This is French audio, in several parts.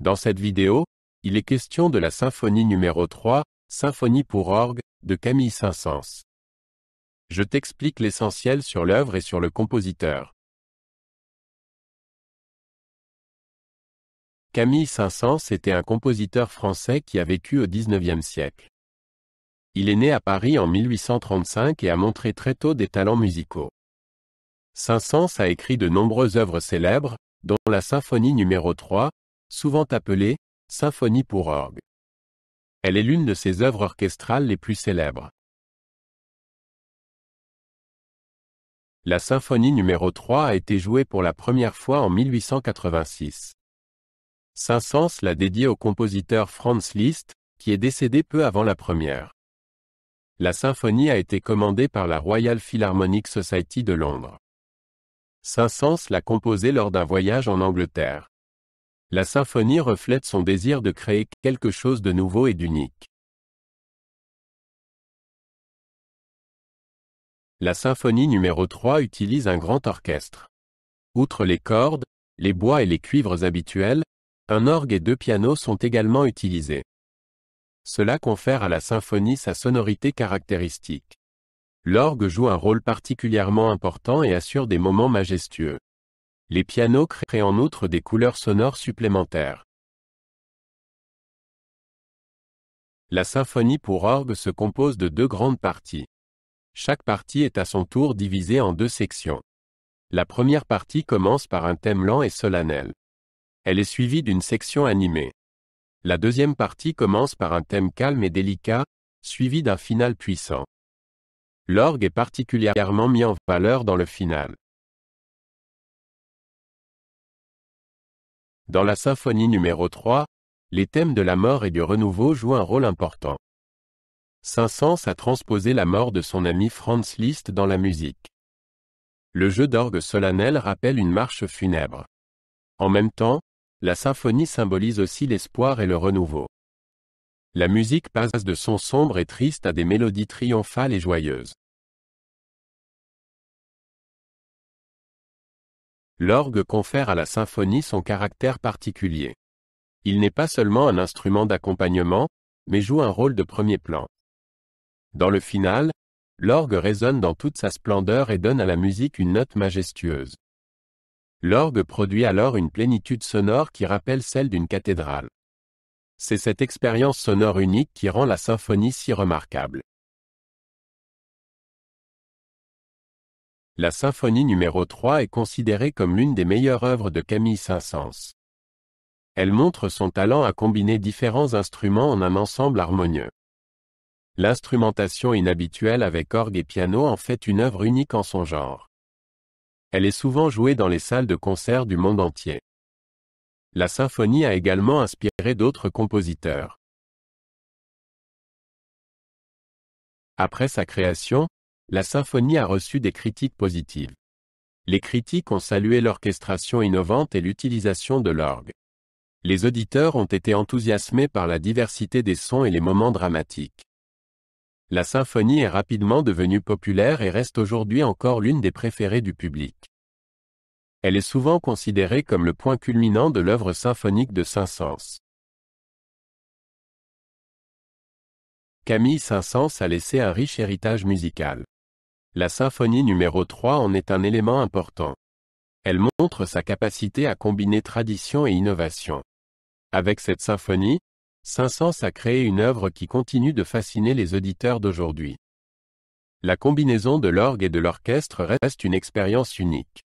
Dans cette vidéo, il est question de la symphonie numéro 3, Symphonie pour orgue, de Camille Saint-Saëns. Je t'explique l'essentiel sur l'œuvre et sur le compositeur. Camille Saint-Saëns était un compositeur français qui a vécu au XIXe siècle. Il est né à Paris en 1835 et a montré très tôt des talents musicaux. Saint-Saëns a écrit de nombreuses œuvres célèbres, dont la symphonie numéro 3, souvent appelée Symphonie pour orgue. Elle est l'une de ses œuvres orchestrales les plus célèbres. La symphonie numéro 3 a été jouée pour la première fois en 1886. Saint-Saëns l'a dédiée au compositeur Franz Liszt, qui est décédé peu avant la première. La symphonie a été commandée par la Royal Philharmonic Society de Londres. Saint-Saëns l'a composée lors d'un voyage en Angleterre. La symphonie reflète son désir de créer quelque chose de nouveau et d'unique. La symphonie numéro 3 utilise un grand orchestre. Outre les cordes, les bois et les cuivres habituels, un orgue et deux pianos sont également utilisés. Cela confère à la symphonie sa sonorité caractéristique. L'orgue joue un rôle particulièrement important et assure des moments majestueux. Les pianos créent en outre des couleurs sonores supplémentaires. La symphonie pour orgue se compose de deux grandes parties. Chaque partie est à son tour divisée en deux sections. La première partie commence par un thème lent et solennel. Elle est suivie d'une section animée. La deuxième partie commence par un thème calme et délicat, suivi d'un final puissant. L'orgue est particulièrement mis en valeur dans le final. Dans la symphonie numéro 3, les thèmes de la mort et du renouveau jouent un rôle important. Saint-Saëns a transposé la mort de son ami Franz Liszt dans la musique. Le jeu d'orgue solennel rappelle une marche funèbre. En même temps, la symphonie symbolise aussi l'espoir et le renouveau. La musique passe de sons sombres et tristes à des mélodies triomphales et joyeuses. l'orgue confère à la symphonie son caractère particulier. Il n'est pas seulement un instrument d'accompagnement, mais joue un rôle de premier plan. Dans le final, l'orgue résonne dans toute sa splendeur et donne à la musique une note majestueuse. L'orgue produit alors une plénitude sonore qui rappelle celle d'une cathédrale. C'est cette expérience sonore unique qui rend la symphonie si remarquable. La symphonie numéro 3 est considérée comme l'une des meilleures œuvres de Camille Saint-Saëns. Elle montre son talent à combiner différents instruments en un ensemble harmonieux. L'instrumentation inhabituelle avec orgue et piano en fait une œuvre unique en son genre. Elle est souvent jouée dans les salles de concert du monde entier. La symphonie a également inspiré d'autres compositeurs. Après sa création, la symphonie a reçu des critiques positives. Les critiques ont salué l'orchestration innovante et l'utilisation de l'orgue. Les auditeurs ont été enthousiasmés par la diversité des sons et les moments dramatiques. La symphonie est rapidement devenue populaire et reste aujourd'hui encore l'une des préférées du public. Elle est souvent considérée comme le point culminant de l'œuvre symphonique de Saint-Saëns. Camille Saint-Saëns a laissé un riche héritage musical. La symphonie numéro 3 en est un élément important. Elle montre sa capacité à combiner tradition et innovation. Avec cette symphonie, Saint-Saëns a créé une œuvre qui continue de fasciner les auditeurs d'aujourd'hui. La combinaison de l'orgue et de l'orchestre reste une expérience unique.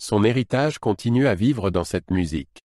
Son héritage continue à vivre dans cette musique.